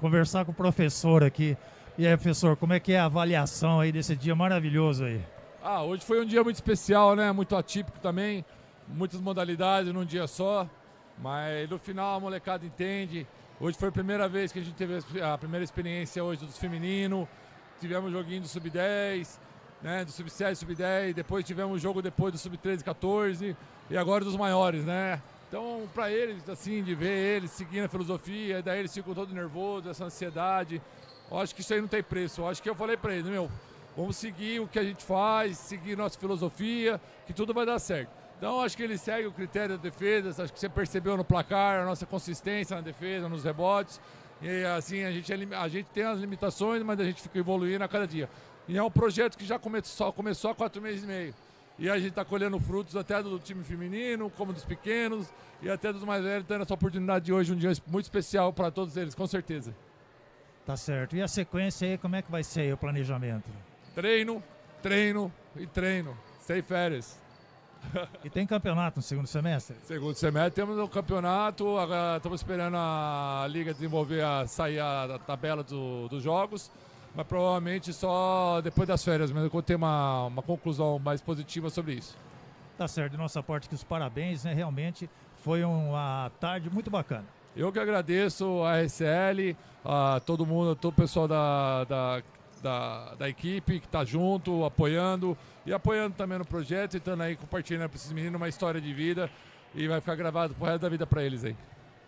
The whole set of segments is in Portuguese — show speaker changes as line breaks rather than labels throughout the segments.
conversar com o professor aqui. E aí, professor, como é que é a avaliação aí desse dia maravilhoso aí?
Ah, hoje foi um dia muito especial, né? Muito atípico também, muitas modalidades num dia só, mas no final a molecada entende. Hoje foi a primeira vez que a gente teve a primeira experiência hoje dos femininos, tivemos o joguinho do sub-10, né, do sub-7, sub-10, depois tivemos o jogo depois do sub-13, 14 e agora dos maiores, né? Então, para eles, assim, de ver eles seguindo a filosofia, daí eles ficam todo nervoso, essa ansiedade. Eu acho que isso aí não tem preço. Eu acho que eu falei para eles, meu, vamos seguir o que a gente faz, seguir nossa filosofia, que tudo vai dar certo. Então, acho que eles seguem o critério da defesa, acho que você percebeu no placar a nossa consistência na defesa, nos rebotes. E assim, a gente, a gente tem as limitações, mas a gente fica evoluindo a cada dia. E é um projeto que já começou, começou há quatro meses e meio. E a gente está colhendo frutos até do time feminino, como dos pequenos e até dos mais velhos, tendo essa oportunidade de hoje, um dia muito especial para todos eles, com certeza.
Tá certo. E a sequência aí, como é que vai ser aí o planejamento?
Treino, treino e treino, sem férias. E tem campeonato
no segundo semestre?
Segundo semestre temos o um campeonato, agora estamos esperando a liga desenvolver, a, sair a, a tabela do, dos jogos mas provavelmente só depois das férias, mas eu ter uma, uma conclusão mais positiva sobre isso. Tá certo, de nossa
parte que os parabéns, né? Realmente foi uma tarde muito bacana.
Eu que agradeço a RCL, a todo mundo, a todo o pessoal da, da, da, da equipe que está junto, apoiando e apoiando também no projeto e estando aí compartilhando para esses meninos uma história de vida e vai ficar gravado pro resto da vida para eles aí.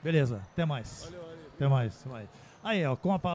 Beleza, até mais. Valeu, valeu. Até mais, até mais. Aí, ó,
com a palavra.